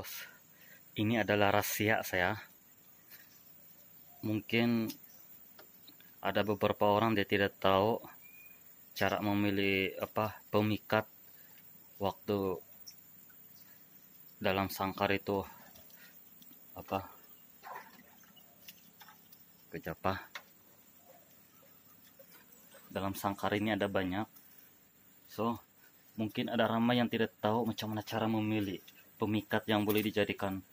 bos ini adalah rahasia saya mungkin ada beberapa orang dia tidak tahu cara memilih apa pemikat waktu dalam sangkar itu apa kejapa dalam sangkar ini ada banyak so mungkin ada ramai yang tidak tahu macam mana cara memilih pemikat yang boleh dijadikan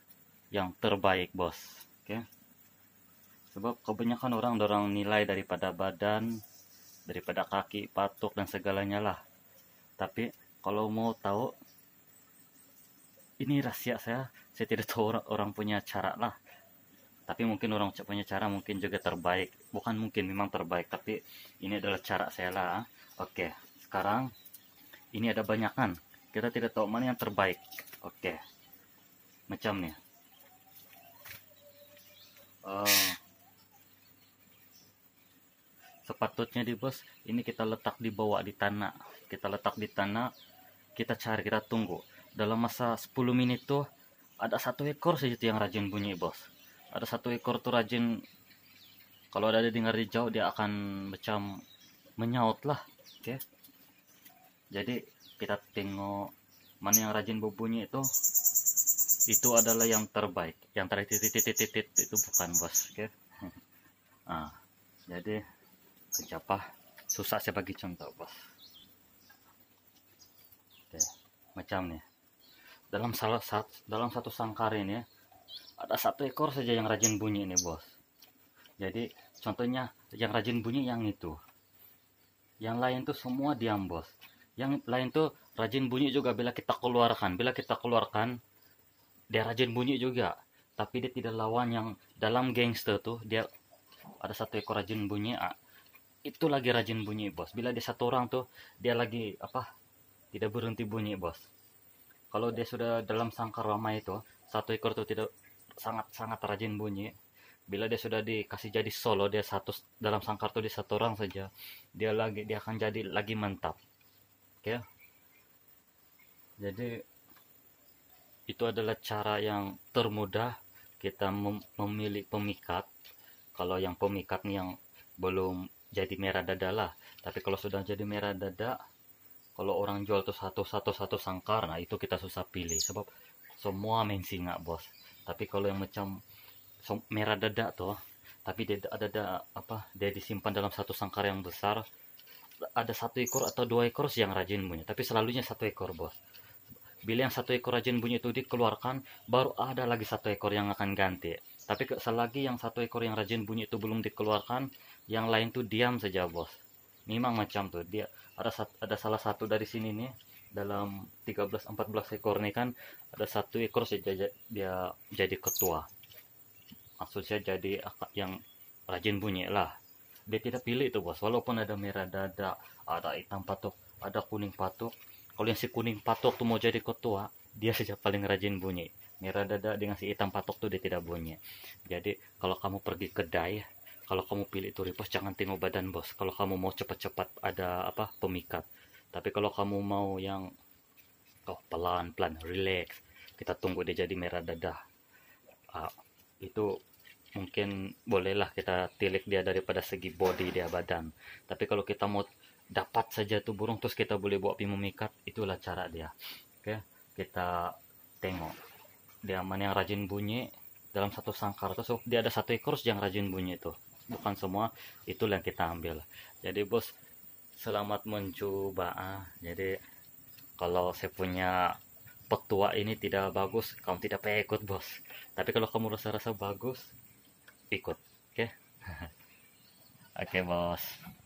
yang terbaik bos oke sebab kebanyakan orang orang nilai daripada badan daripada kaki patok dan segalanya lah tapi kalau mau tahu ini rahasia saya saya tidak tahu orang, orang punya cara lah tapi mungkin orang punya cara mungkin juga terbaik bukan mungkin memang terbaik tapi ini adalah cara saya lah oke sekarang ini ada banyakan kita tidak tahu mana yang terbaik oke macamnya uh, oh. sepatutnya di bos ini kita letak di bawah di tanah kita letak di tanah kita cari kita tunggu dalam masa 10 menit tuh ada satu ekor saja yang rajin bunyi bos ada satu ekor tuh rajin kalau ada dengar di jauh dia akan macam menyaut lah oke okay? jadi kita tengok mana yang rajin berbunyi itu itu adalah yang terbaik yang terakhir titik titik titik itu bukan bos okay? nah, jadi siapa susah saya bagi contoh bos Oke, macam nih dalam salah satu dalam satu sangkar ini ada satu ekor saja yang rajin bunyi ini bos jadi contohnya yang rajin bunyi yang itu yang lain tuh semua diam bos yang lain tuh rajin bunyi juga bila kita keluarkan bila kita keluarkan dia rajin bunyi juga tapi dia tidak lawan yang dalam gangster tuh dia ada satu ekor rajin bunyi ah, itu lagi rajin bunyi bos bila dia satu orang tuh dia lagi apa tidak berhenti bunyi bos kalau dia sudah dalam sangkar ramai itu satu ekor tuh tidak sangat sangat rajin bunyi bila dia sudah dikasih jadi solo dia satu dalam sangkar tuh di satu orang saja dia lagi dia akan jadi lagi mantap ya jadi itu adalah cara yang termudah kita mem memilih pemikat kalau yang pemikat nih yang belum jadi merah dada lah tapi kalau sudah jadi merah dada kalau orang jual tuh satu satu satu sangkar nah itu kita susah pilih sebab semua main singa bos tapi kalau yang macam merah dada tuh tapi dia ada apa dia disimpan dalam satu sangkar yang besar ada satu ekor atau dua ekor yang rajin bunyi tapi selalunya satu ekor bos bila yang satu ekor rajin bunyi itu dikeluarkan baru ada lagi satu ekor yang akan ganti tapi selagi yang satu ekor yang rajin bunyi itu belum dikeluarkan yang lain tuh diam saja bos memang macam tuh dia ada ada salah satu dari sini nih dalam 13-14 ekor nih kan ada satu ekor saja dia jadi ketua maksudnya jadi yang rajin bunyi lah dia tidak pilih itu bos walaupun ada merah dada ada hitam patok ada kuning patok kalau yang si kuning patok tuh mau jadi ketua dia saja paling rajin bunyi merah dada dengan si hitam patok tuh dia tidak bunyi jadi kalau kamu pergi kedai kalau kamu pilih itu ripos jangan tengok badan bos kalau kamu mau cepat-cepat ada apa pemikat tapi kalau kamu mau yang oh, pelan-pelan relax kita tunggu dia jadi merah dada uh, itu mungkin bolehlah kita tilik dia daripada segi body dia badan tapi kalau kita mau dapat saja tuh burung terus kita boleh bawa pi memikat itulah cara dia oke kita tengok dia mana yang rajin bunyi dalam satu sangkar terus so, dia ada satu ekor yang rajin bunyi itu bukan semua itu yang kita ambil jadi bos selamat mencoba ah. jadi kalau saya punya petua ini tidak bagus kamu tidak pakai bos tapi kalau kamu rasa-rasa bagus ikut oke okay? oke okay, bos